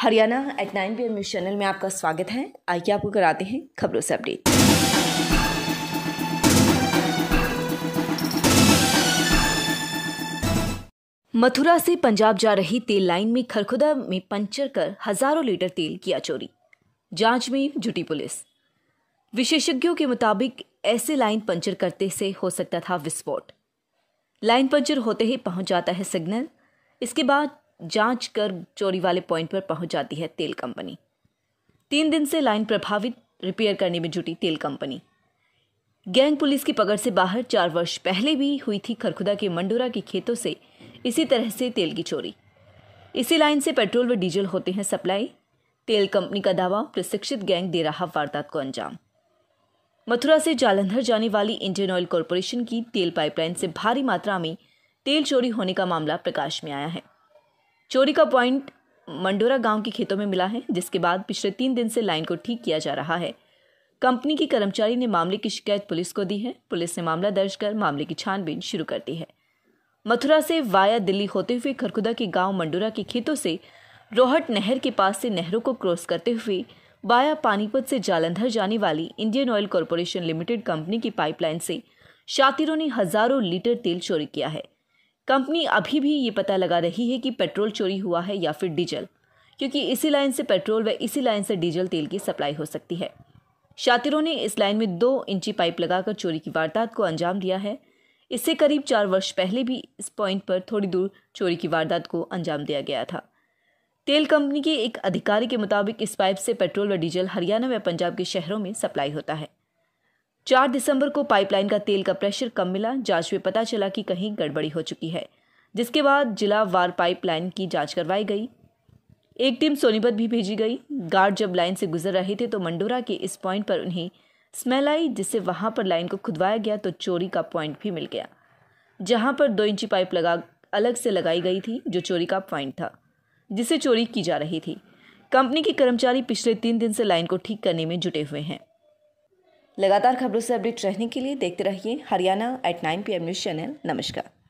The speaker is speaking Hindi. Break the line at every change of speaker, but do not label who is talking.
Haryana eight nine P news channel में आपका स्वागत है आइए आपको कराते हैं खबरों से अपडेट मथुरा से पंजाब जा रही तेल लाइन में खरखुदा में पंचर कर हजारों लीटर तेल किया चोरी जांच में जुटी पुलिस विशेषज्ञों के मुताबिक ऐसे लाइन पंचर करते से हो सकता था विस्फोट लाइन पंचर होते ही पहुंच जाता है सिग्नल इसके बाद जांच कर चोरी वाले पॉइंट पर पहुंच जाती है तेल कंपनी तीन दिन से लाइन प्रभावित रिपेयर करने में जुटी तेल कंपनी गैंग पुलिस की पकड़ से बाहर चार वर्ष पहले भी हुई थी खरखुदा के मंडोरा के खेतों से इसी तरह से तेल की चोरी इसी लाइन से पेट्रोल व डीजल होते हैं सप्लाई तेल कंपनी का दावा प्रशिक्षित गैंग दे रहा वारदात को अंजाम मथुरा से जालंधर जाने वाली इंडियन ऑयल कॉरपोरेशन की तेल पाइपलाइन से भारी मात्रा में तेल चोरी होने का मामला प्रकाश में आया है चोरी का पॉइंट मंडोरा गांव के खेतों में मिला है जिसके बाद पिछले तीन दिन से लाइन को ठीक किया जा रहा है कंपनी के कर्मचारी ने मामले की शिकायत पुलिस को दी है पुलिस ने मामला दर्ज कर मामले की छानबीन शुरू कर दी है मथुरा से वाया दिल्ली होते हुए खरखुदा के गांव मंडोरा के खेतों से रोहट नहर के पास से नहरों को क्रॉस करते हुए वाया पानीपत से जालंधर जाने वाली Indian Oil Corporation Limited company की पाइपलाइन से शातिरों ने हजारों लीटर तेल चोरी किया है कंपनी अभी भी ये पता लगा रही है कि पेट्रोल चोरी हुआ है या फिर डीजल क्योंकि इसी लाइन से पेट्रोल व इसी लाइन से डीजल तेल की सप्लाई हो सकती है शातिरों ने इस लाइन में दो इंची पाइप लगाकर चोरी की वारदात को अंजाम दिया है इससे करीब चार वर्ष पहले भी इस पॉइंट पर थोड़ी दूर चोरी की वारदात को अंजाम दिया गया था तेल कंपनी के एक अधिकारी के मुताबिक इस पाइप से पेट्रोल व डीजल हरियाणा व पंजाब के शहरों में सप्लाई होता है चार दिसंबर को पाइपलाइन का तेल का प्रेशर कम मिला जांच में पता चला कि कहीं गड़बड़ी हो चुकी है जिसके बाद जिला वार पाइपलाइन की जांच करवाई गई एक टीम सोनीपत भी भेजी गई गार्ड जब लाइन से गुजर रहे थे तो मंडोरा के इस पॉइंट पर उन्हें स्मेल आई जिससे वहां पर लाइन को खुदवाया गया तो चोरी का पॉइंट भी मिल गया जहां पर दो इंची पाइप लगा अलग से लगाई गई थी जो चोरी का पॉइंट था जिसे चोरी की जा रही थी कंपनी के कर्मचारी पिछले तीन दिन से लाइन को ठीक करने में जुटे हुए हैं लगातार खबरों से अपडेट रहने के लिए देखते रहिए Haryana eight nine P news channel नमस्कार